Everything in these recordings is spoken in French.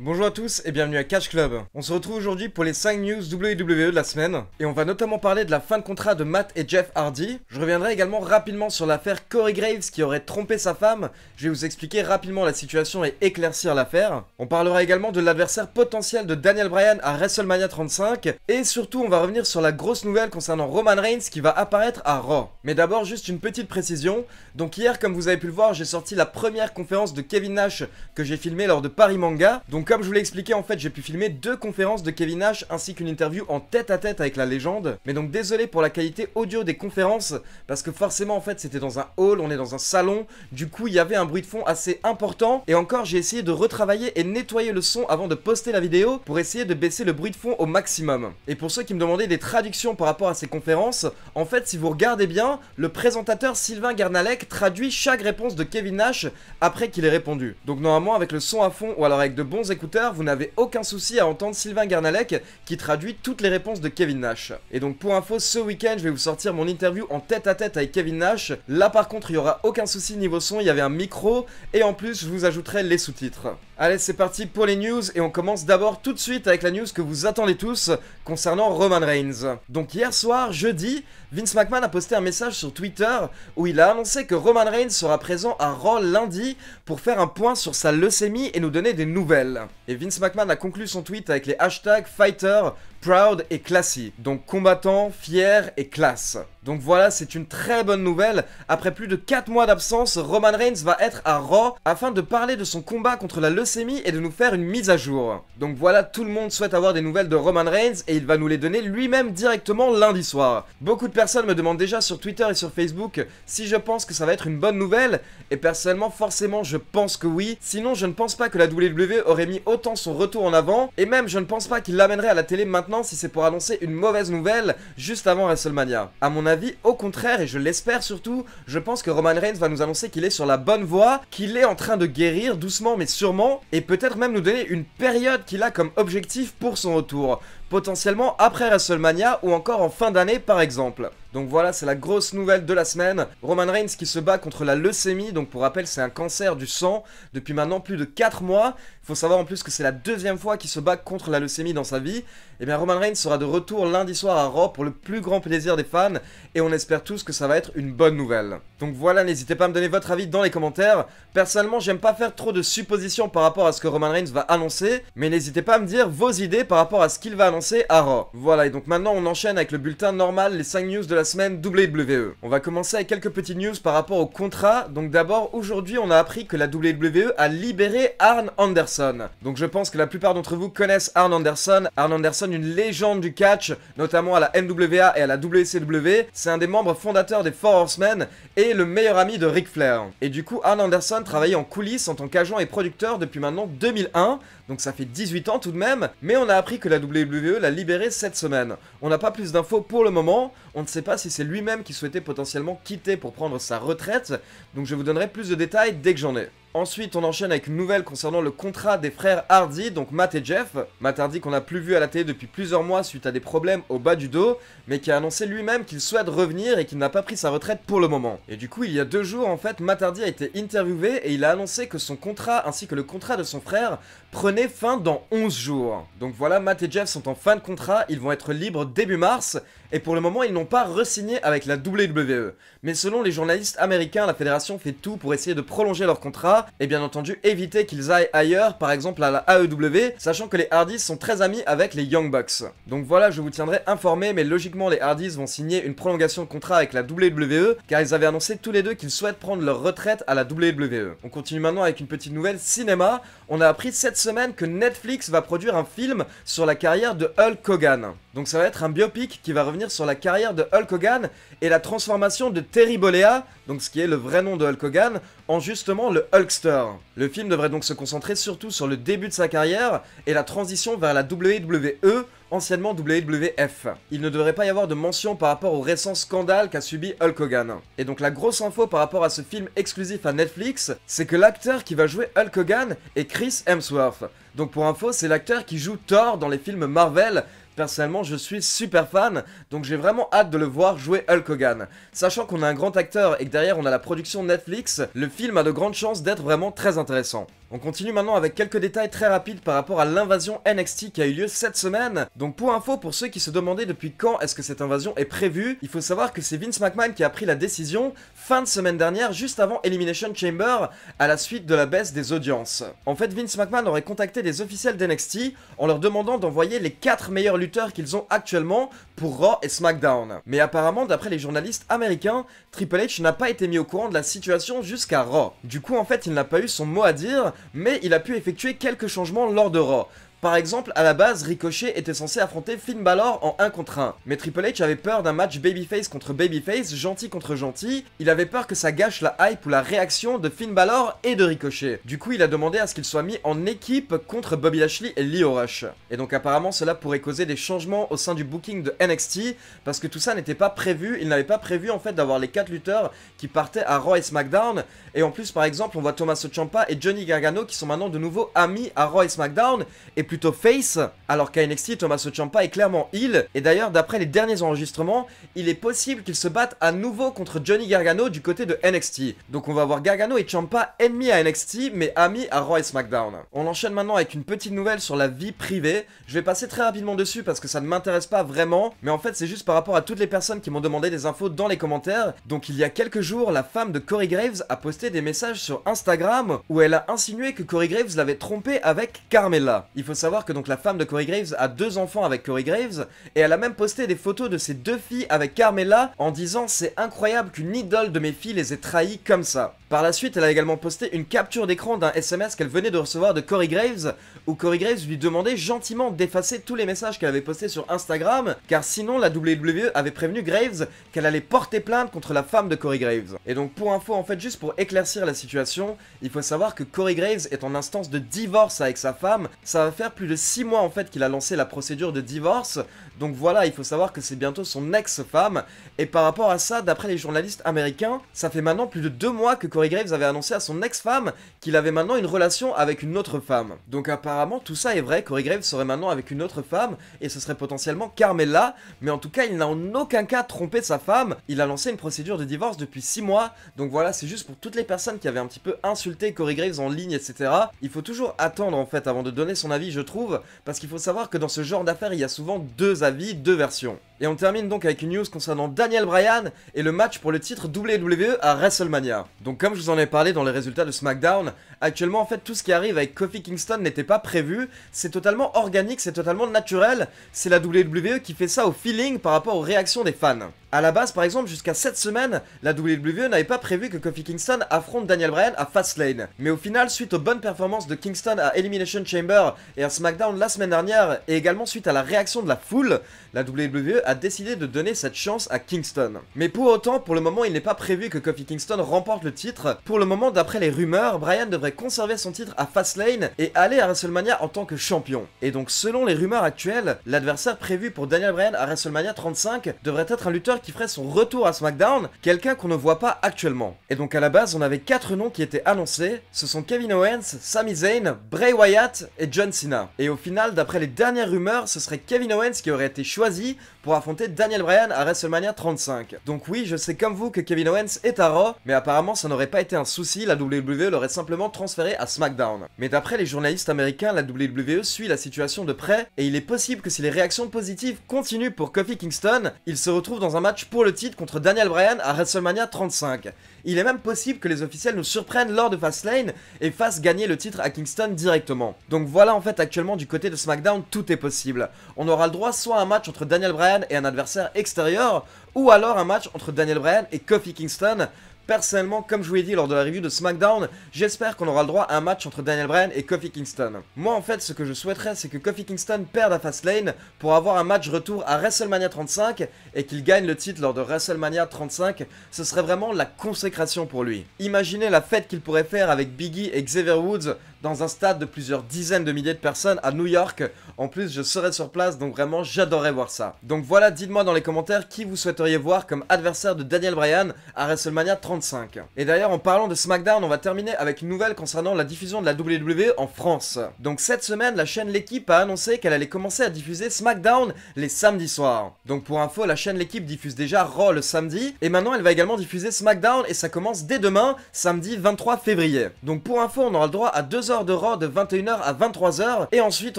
Bonjour à tous et bienvenue à Cash Club. On se retrouve aujourd'hui pour les 5 news WWE de la semaine et on va notamment parler de la fin de contrat de Matt et Jeff Hardy. Je reviendrai également rapidement sur l'affaire Corey Graves qui aurait trompé sa femme. Je vais vous expliquer rapidement la situation et éclaircir l'affaire. On parlera également de l'adversaire potentiel de Daniel Bryan à WrestleMania 35 et surtout on va revenir sur la grosse nouvelle concernant Roman Reigns qui va apparaître à Raw. Mais d'abord juste une petite précision. Donc hier comme vous avez pu le voir j'ai sorti la première conférence de Kevin Nash que j'ai filmée lors de Paris Manga. Donc donc comme je vous l'ai expliqué, en fait, j'ai pu filmer deux conférences de Kevin Nash ainsi qu'une interview en tête-à-tête avec la légende. Mais donc désolé pour la qualité audio des conférences parce que forcément, en fait, c'était dans un hall, on est dans un salon. Du coup, il y avait un bruit de fond assez important. Et encore, j'ai essayé de retravailler et nettoyer le son avant de poster la vidéo pour essayer de baisser le bruit de fond au maximum. Et pour ceux qui me demandaient des traductions par rapport à ces conférences, en fait, si vous regardez bien, le présentateur Sylvain Garnalec traduit chaque réponse de Kevin Nash après qu'il ait répondu. Donc normalement, avec le son à fond ou alors avec de bons vous n'avez aucun souci à entendre Sylvain Garnalec qui traduit toutes les réponses de Kevin Nash. Et donc pour info, ce week-end, je vais vous sortir mon interview en tête à tête avec Kevin Nash. Là par contre, il n'y aura aucun souci niveau son, il y avait un micro et en plus, je vous ajouterai les sous-titres. Allez, c'est parti pour les news et on commence d'abord tout de suite avec la news que vous attendez tous concernant Roman Reigns. Donc hier soir, jeudi, Vince McMahon a posté un message sur Twitter où il a annoncé que Roman Reigns sera présent à Raw lundi pour faire un point sur sa leucémie et nous donner des nouvelles. Et Vince McMahon a conclu son tweet avec les hashtags fighter, Proud et classy, donc combattant, fier et classe. Donc voilà, c'est une très bonne nouvelle. Après plus de 4 mois d'absence, Roman Reigns va être à Raw afin de parler de son combat contre la leucémie et de nous faire une mise à jour. Donc voilà, tout le monde souhaite avoir des nouvelles de Roman Reigns et il va nous les donner lui-même directement lundi soir. Beaucoup de personnes me demandent déjà sur Twitter et sur Facebook si je pense que ça va être une bonne nouvelle et personnellement forcément je pense que oui, sinon je ne pense pas que la WWE aurait mis autant son retour en avant et même je ne pense pas qu'il l'amènerait à la télé maintenant si c'est pour annoncer une mauvaise nouvelle juste avant WrestleMania. A mon avis, au contraire, et je l'espère surtout, je pense que Roman Reigns va nous annoncer qu'il est sur la bonne voie, qu'il est en train de guérir doucement mais sûrement, et peut-être même nous donner une période qu'il a comme objectif pour son retour potentiellement après WrestleMania ou encore en fin d'année par exemple. Donc voilà, c'est la grosse nouvelle de la semaine. Roman Reigns qui se bat contre la leucémie, donc pour rappel, c'est un cancer du sang depuis maintenant plus de 4 mois. Il faut savoir en plus que c'est la deuxième fois qu'il se bat contre la leucémie dans sa vie. Et eh bien Roman Reigns sera de retour lundi soir à Raw pour le plus grand plaisir des fans et on espère tous que ça va être une bonne nouvelle. Donc voilà, n'hésitez pas à me donner votre avis dans les commentaires. Personnellement, j'aime pas faire trop de suppositions par rapport à ce que Roman Reigns va annoncer, mais n'hésitez pas à me dire vos idées par rapport à ce qu'il va annoncer à Voilà, et donc maintenant on enchaîne avec le bulletin normal, les 5 news de la semaine WWE. On va commencer avec quelques petites news par rapport au contrat. Donc d'abord, aujourd'hui on a appris que la WWE a libéré Arn Anderson. Donc je pense que la plupart d'entre vous connaissent Arn Anderson. Arn Anderson, une légende du catch, notamment à la NWA et à la WCW. C'est un des membres fondateurs des Four Horsemen et le meilleur ami de Ric Flair. Et du coup, Arn Anderson travaille en coulisses en tant qu'agent et producteur depuis maintenant 2001, donc ça fait 18 ans tout de même, mais on a appris que la WWE E l'a libéré cette semaine. On n'a pas plus d'infos pour le moment, on ne sait pas si c'est lui-même qui souhaitait potentiellement quitter pour prendre sa retraite, donc je vous donnerai plus de détails dès que j'en ai. Ensuite, on enchaîne avec une nouvelle concernant le contrat des frères Hardy, donc Matt et Jeff. Matt Hardy qu'on n'a plus vu à la télé depuis plusieurs mois suite à des problèmes au bas du dos, mais qui a annoncé lui-même qu'il souhaite revenir et qu'il n'a pas pris sa retraite pour le moment. Et du coup, il y a deux jours, en fait, Matt Hardy a été interviewé et il a annoncé que son contrat ainsi que le contrat de son frère prenaient fin dans 11 jours. Donc voilà, Matt et Jeff sont en fin de contrat, ils vont être libres début mars, et pour le moment ils n'ont pas re avec la WWE. Mais selon les journalistes américains, la fédération fait tout pour essayer de prolonger leur contrat et bien entendu éviter qu'ils aillent ailleurs, par exemple à la AEW, sachant que les Hardys sont très amis avec les Young Bucks. Donc voilà, je vous tiendrai informé, mais logiquement les Hardys vont signer une prolongation de contrat avec la WWE, car ils avaient annoncé tous les deux qu'ils souhaitent prendre leur retraite à la WWE. On continue maintenant avec une petite nouvelle cinéma. On a appris cette semaine que Netflix va produire un film sur la carrière de Hulk Hogan. Donc ça va être un biopic qui va revenir sur la carrière de Hulk Hogan et la transformation de Terry Bollea, donc ce qui est le vrai nom de Hulk Hogan, en justement le Hulkster. Le film devrait donc se concentrer surtout sur le début de sa carrière et la transition vers la WWE, anciennement WWF. Il ne devrait pas y avoir de mention par rapport au récent scandale qu'a subi Hulk Hogan. Et donc la grosse info par rapport à ce film exclusif à Netflix, c'est que l'acteur qui va jouer Hulk Hogan est Chris Hemsworth. Donc pour info, c'est l'acteur qui joue Thor dans les films Marvel, Personnellement, je suis super fan, donc j'ai vraiment hâte de le voir jouer Hulk Hogan. Sachant qu'on a un grand acteur et que derrière on a la production Netflix, le film a de grandes chances d'être vraiment très intéressant. On continue maintenant avec quelques détails très rapides par rapport à l'invasion NXT qui a eu lieu cette semaine. Donc pour info, pour ceux qui se demandaient depuis quand est-ce que cette invasion est prévue, il faut savoir que c'est Vince McMahon qui a pris la décision fin de semaine dernière, juste avant Elimination Chamber, à la suite de la baisse des audiences. En fait, Vince McMahon aurait contacté des officiels d'NXT en leur demandant d'envoyer les 4 meilleurs lutteurs qu'ils ont actuellement pour Raw et SmackDown. Mais apparemment, d'après les journalistes américains, Triple H n'a pas été mis au courant de la situation jusqu'à Raw. Du coup, en fait, il n'a pas eu son mot à dire mais il a pu effectuer quelques changements lors de Raw. Par exemple, à la base, Ricochet était censé affronter Finn Balor en 1 contre 1, mais Triple H avait peur d'un match babyface contre babyface, gentil contre gentil, il avait peur que ça gâche la hype ou la réaction de Finn Balor et de Ricochet. Du coup, il a demandé à ce qu'il soit mis en équipe contre Bobby Lashley et Leo Rush. Et donc apparemment, cela pourrait causer des changements au sein du booking de NXT, parce que tout ça n'était pas prévu, il n'avait pas prévu en fait d'avoir les 4 lutteurs qui partaient à Raw et SmackDown, et en plus par exemple, on voit Thomas Champa et Johnny Gargano qui sont maintenant de nouveau amis à Raw et SmackDown, et plutôt face, alors qu'à NXT, Thomas Ciampa est clairement il et d'ailleurs, d'après les derniers enregistrements, il est possible qu'il se batte à nouveau contre Johnny Gargano du côté de NXT. Donc on va voir Gargano et Ciampa ennemis à NXT, mais amis à Raw et SmackDown. On enchaîne maintenant avec une petite nouvelle sur la vie privée. Je vais passer très rapidement dessus parce que ça ne m'intéresse pas vraiment, mais en fait, c'est juste par rapport à toutes les personnes qui m'ont demandé des infos dans les commentaires. Donc il y a quelques jours, la femme de Corey Graves a posté des messages sur Instagram où elle a insinué que Corey Graves l'avait trompé avec Carmella. Il faut savoir que donc la femme de Corey Graves a deux enfants avec Corey Graves, et elle a même posté des photos de ses deux filles avec Carmela en disant c'est incroyable qu'une idole de mes filles les ait trahies comme ça. Par la suite, elle a également posté une capture d'écran d'un SMS qu'elle venait de recevoir de Corey Graves, où Corey Graves lui demandait gentiment d'effacer tous les messages qu'elle avait postés sur Instagram, car sinon la WWE avait prévenu Graves qu'elle allait porter plainte contre la femme de Corey Graves. Et donc pour info, en fait, juste pour éclaircir la situation, il faut savoir que Corey Graves est en instance de divorce avec sa femme, ça va faire plus de 6 mois en fait qu'il a lancé la procédure de divorce donc voilà, il faut savoir que c'est bientôt son ex-femme. Et par rapport à ça, d'après les journalistes américains, ça fait maintenant plus de deux mois que Corey Graves avait annoncé à son ex-femme qu'il avait maintenant une relation avec une autre femme. Donc apparemment, tout ça est vrai, Corey Graves serait maintenant avec une autre femme, et ce serait potentiellement Carmela, mais en tout cas, il n'a en aucun cas trompé sa femme. Il a lancé une procédure de divorce depuis six mois, donc voilà, c'est juste pour toutes les personnes qui avaient un petit peu insulté Corey Graves en ligne, etc. Il faut toujours attendre en fait avant de donner son avis, je trouve, parce qu'il faut savoir que dans ce genre d'affaires, il y a souvent deux vie deux versions. Et on termine donc avec une news concernant Daniel Bryan et le match pour le titre WWE à WrestleMania. Donc comme je vous en ai parlé dans les résultats de SmackDown, actuellement en fait tout ce qui arrive avec Kofi Kingston n'était pas prévu, c'est totalement organique, c'est totalement naturel, c'est la WWE qui fait ça au feeling par rapport aux réactions des fans. A la base, par exemple, jusqu'à cette semaine, la WWE n'avait pas prévu que Kofi Kingston affronte Daniel Bryan à Fastlane. Mais au final, suite aux bonnes performances de Kingston à Elimination Chamber et à SmackDown la semaine dernière, et également suite à la réaction de la foule, la WWE a a décidé de donner cette chance à Kingston. Mais pour autant, pour le moment, il n'est pas prévu que Kofi Kingston remporte le titre. Pour le moment, d'après les rumeurs, Brian devrait conserver son titre à Fastlane et aller à WrestleMania en tant que champion. Et donc, selon les rumeurs actuelles, l'adversaire prévu pour Daniel Bryan à WrestleMania 35 devrait être un lutteur qui ferait son retour à SmackDown, quelqu'un qu'on ne voit pas actuellement. Et donc, à la base, on avait quatre noms qui étaient annoncés. Ce sont Kevin Owens, Sami Zayn, Bray Wyatt et John Cena. Et au final, d'après les dernières rumeurs, ce serait Kevin Owens qui aurait été choisi pour affronter Daniel Bryan à WrestleMania 35. Donc oui, je sais comme vous que Kevin Owens est à Raw, mais apparemment ça n'aurait pas été un souci, la WWE l'aurait simplement transféré à SmackDown. Mais d'après les journalistes américains, la WWE suit la situation de près, et il est possible que si les réactions positives continuent pour Kofi Kingston, il se retrouve dans un match pour le titre contre Daniel Bryan à WrestleMania 35. Il est même possible que les officiels nous surprennent lors de Fastlane et fassent gagner le titre à Kingston directement. Donc voilà en fait actuellement du côté de SmackDown, tout est possible. On aura le droit soit à un match entre Daniel Bryan et un adversaire extérieur, ou alors un match entre Daniel Bryan et Kofi Kingston. Personnellement, comme je vous l'ai dit lors de la review de SmackDown, j'espère qu'on aura le droit à un match entre Daniel Bryan et Kofi Kingston. Moi en fait, ce que je souhaiterais, c'est que Kofi Kingston perde à Fastlane pour avoir un match retour à WrestleMania 35 et qu'il gagne le titre lors de WrestleMania 35, ce serait vraiment la consécration pour lui. Imaginez la fête qu'il pourrait faire avec Biggie et Xavier Woods dans un stade de plusieurs dizaines de milliers de personnes à New York. En plus, je serai sur place, donc vraiment, j'adorerais voir ça. Donc voilà, dites-moi dans les commentaires qui vous souhaiteriez voir comme adversaire de Daniel Bryan à WrestleMania 35. Et d'ailleurs, en parlant de SmackDown, on va terminer avec une nouvelle concernant la diffusion de la WWE en France. Donc cette semaine, la chaîne L'équipe a annoncé qu'elle allait commencer à diffuser SmackDown les samedis soirs. Donc pour info, la chaîne L'équipe diffuse déjà Raw le samedi, et maintenant elle va également diffuser SmackDown, et ça commence dès demain, samedi 23 février. Donc pour info, on aura le droit à 2 heures de Raw de 21h à 23h, et ensuite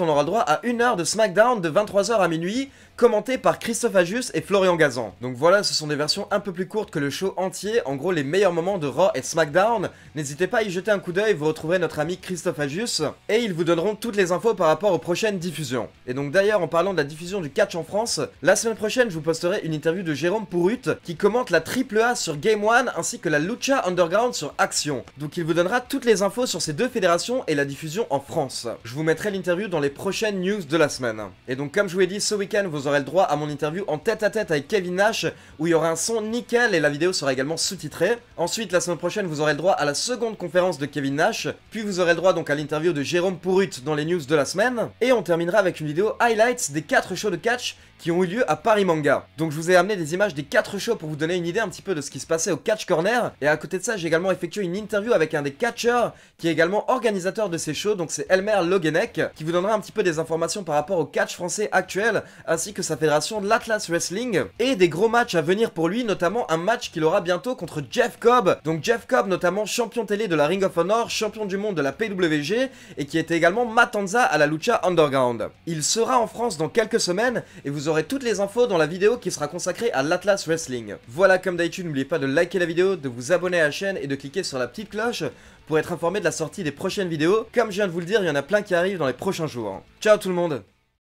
on aura le droit à une heure de SmackDown de 23h à minuit, commenté par Christophe Ajus et Florian Gazan. Donc voilà, ce sont des versions un peu plus courtes que le show entier, en gros les meilleurs moments de Raw et SmackDown. N'hésitez pas à y jeter un coup d'œil, vous retrouverez notre ami Christophe Ajus, et ils vous donneront toutes les infos par rapport aux prochaines diffusions. Et donc d'ailleurs, en parlant de la diffusion du catch en France, la semaine prochaine je vous posterai une interview de Jérôme Pourrut qui commente la A sur Game One ainsi que la Lucha Underground sur Action. Donc il vous donnera toutes les infos sur ces deux fédérations et la diffusion en France. Je vous mettrai l'interview dans les prochaines news de la semaine. Et donc comme je vous ai dit, ce week-end vous vous aurez le droit à mon interview en tête à tête avec Kevin Nash où il y aura un son nickel et la vidéo sera également sous-titrée. Ensuite, la semaine prochaine, vous aurez le droit à la seconde conférence de Kevin Nash, puis vous aurez le droit donc à l'interview de Jérôme Pourut dans les news de la semaine. Et on terminera avec une vidéo highlights des 4 shows de catch qui ont eu lieu à Paris Manga. Donc je vous ai amené des images des 4 shows pour vous donner une idée un petit peu de ce qui se passait au Catch Corner. Et à côté de ça, j'ai également effectué une interview avec un des catcheurs qui est également organisateur de ces shows, donc c'est Elmer Logenek, qui vous donnera un petit peu des informations par rapport au catch français actuel, ainsi que que sa fédération, l'Atlas Wrestling, et des gros matchs à venir pour lui, notamment un match qu'il aura bientôt contre Jeff Cobb. Donc Jeff Cobb, notamment champion télé de la Ring of Honor, champion du monde de la PWG, et qui était également Matanza à la Lucha Underground. Il sera en France dans quelques semaines, et vous aurez toutes les infos dans la vidéo qui sera consacrée à l'Atlas Wrestling. Voilà, comme d'habitude, n'oubliez pas de liker la vidéo, de vous abonner à la chaîne et de cliquer sur la petite cloche pour être informé de la sortie des prochaines vidéos. Comme je viens de vous le dire, il y en a plein qui arrivent dans les prochains jours. Ciao tout le monde